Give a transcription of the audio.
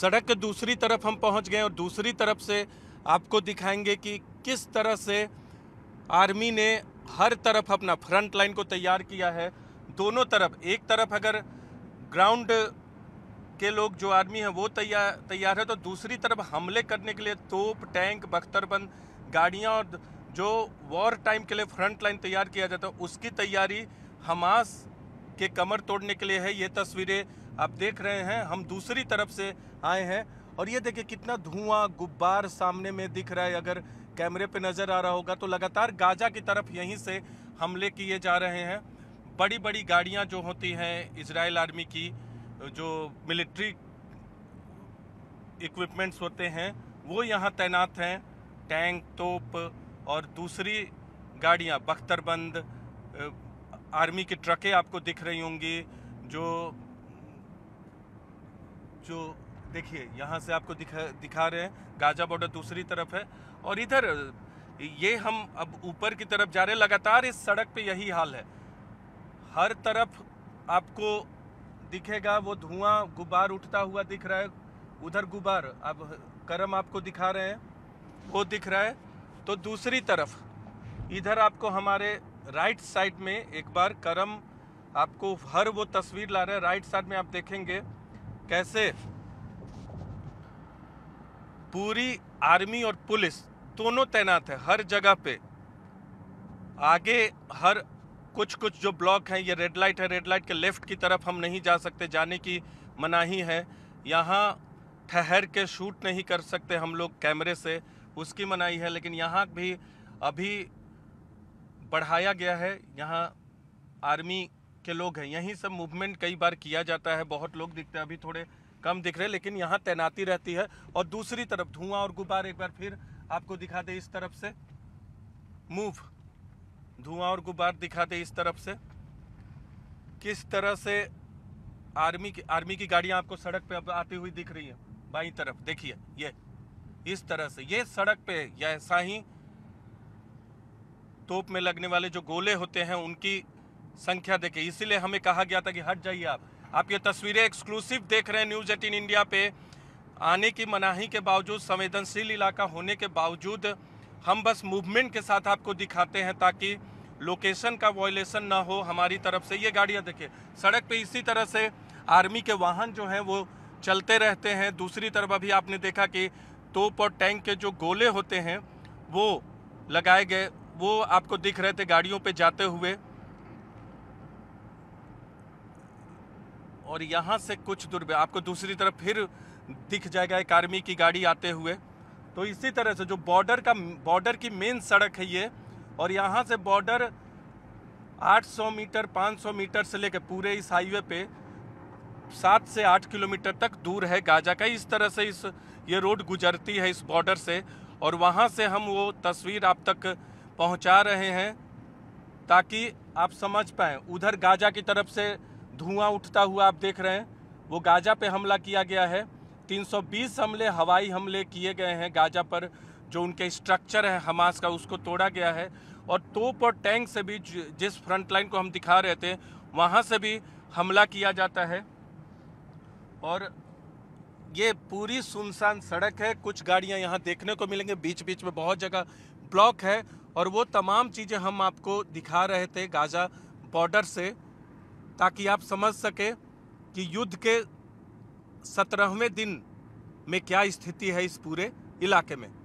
सड़क के दूसरी तरफ हम पहुंच गए और दूसरी तरफ से आपको दिखाएंगे कि किस तरह से आर्मी ने हर तरफ अपना फ्रंट लाइन को तैयार किया है दोनों तरफ एक तरफ अगर ग्राउंड के लोग जो आर्मी हैं वो तैयार तैयार है तो दूसरी तरफ हमले करने के लिए तोप टैंक बख्तरबंद गाड़ियाँ और जो वॉर टाइम के लिए फ्रंट लाइन तैयार किया जाता है उसकी तैयारी हमास के कमर तोड़ने के लिए है ये तस्वीरें आप देख रहे हैं हम दूसरी तरफ से आए हैं और ये देखिए कितना धुआं गुब्बार सामने में दिख रहा है अगर कैमरे पे नज़र आ रहा होगा तो लगातार गाजा की तरफ यहीं से हमले किए जा रहे हैं बड़ी बड़ी गाड़ियां जो होती हैं इसराइल आर्मी की जो मिलिट्री इक्विपमेंट्स होते हैं वो यहाँ तैनात हैं टैंक तोप और दूसरी गाड़ियाँ बख्तरबंद आर्मी की ट्रकें आपको दिख रही होंगी जो जो देखिए यहाँ से आपको दिखा दिखा रहे हैं गाजा बॉर्डर दूसरी तरफ है और इधर ये हम अब ऊपर की तरफ जा रहे हैं लगातार इस सड़क पे यही हाल है हर तरफ आपको दिखेगा वो धुआं गुबार उठता हुआ दिख रहा है उधर गुबार अब करम आपको दिखा रहे हैं वो दिख रहा है तो दूसरी तरफ इधर आपको हमारे राइट साइड में एक बार करम आपको हर वो तस्वीर ला रहे हैं राइट साइड में आप देखेंगे कैसे पूरी आर्मी और पुलिस दोनों तैनात है हर जगह पे आगे हर कुछ कुछ जो ब्लॉक हैं ये रेड लाइट है रेड लाइट के लेफ्ट की तरफ हम नहीं जा सकते जाने की मनाही है यहाँ ठहर के शूट नहीं कर सकते हम लोग कैमरे से उसकी मनाही है लेकिन यहाँ भी अभी बढ़ाया गया है यहाँ आर्मी के लोग हैं यहीं सब मूवमेंट कई बार किया जाता है बहुत लोग दिखते हैं अभी थोड़े कम दिख रहे लेकिन यहाँ तैनाती रहती है और दूसरी तरफ धुआं और गुब्बार एक बार फिर आपको दिखा दे इस तरफ से मूव धुआं और गुब्बार दिखा दे इस तरफ से किस तरह से आर्मी की आर्मी की गाड़ियां आपको सड़क पे आती हुई दिख रही है बाई तरफ देखिए ये इस तरह से ये सड़क पे या ऐसा ही तोप में लगने वाले जो गोले होते हैं उनकी संख्या देखे इसीलिए हमें कहा गया था कि हट जाइए आप आप ये तस्वीरें एक्सक्लूसिव देख रहे हैं न्यूज एटीन इंडिया पे आने की मनाही के बावजूद संवेदनशील इलाका होने के बावजूद हम बस मूवमेंट के साथ आपको दिखाते हैं ताकि लोकेशन का वॉयलेशन ना हो हमारी तरफ से ये गाड़ियाँ देखिए सड़क पे इसी तरह से आर्मी के वाहन जो हैं वो चलते रहते हैं दूसरी तरफ अभी आपने देखा कि तोप और टैंक के जो गोले होते हैं वो लगाए गए वो आपको दिख रहे थे गाड़ियों पे जाते हुए और यहाँ से कुछ दूर पे आपको दूसरी तरफ फिर दिख जाएगा एक आर्मी की गाड़ी आते हुए तो इसी तरह से जो बॉर्डर का बॉर्डर की मेन सड़क है ये और यहाँ से बॉर्डर 800 मीटर 500 मीटर से लेकर पूरे इस हाईवे पे सात से आठ किलोमीटर तक दूर है गाजा का इस तरह से इस ये रोड गुजरती है इस बॉर्डर से और वहाँ से हम वो तस्वीर आप तक पहुँचा रहे हैं ताकि आप समझ पाएँ उधर गाजा की तरफ से धुआं उठता हुआ आप देख रहे हैं वो गाजा पे हमला किया गया है 320 हमले हवाई हमले किए गए हैं गाजा पर जो उनके स्ट्रक्चर है हमास का उसको तोड़ा गया है और तोप और टैंक से भी जिस फ्रंट लाइन को हम दिखा रहे थे वहाँ से भी हमला किया जाता है और ये पूरी सुनसान सड़क है कुछ गाड़ियाँ यहाँ देखने को मिलेंगे बीच बीच में बहुत जगह ब्लॉक है और वो तमाम चीज़ें हम आपको दिखा रहे थे गाज़ा बॉर्डर से ताकि आप समझ सकें कि युद्ध के सत्रहवें दिन में क्या स्थिति है इस पूरे इलाके में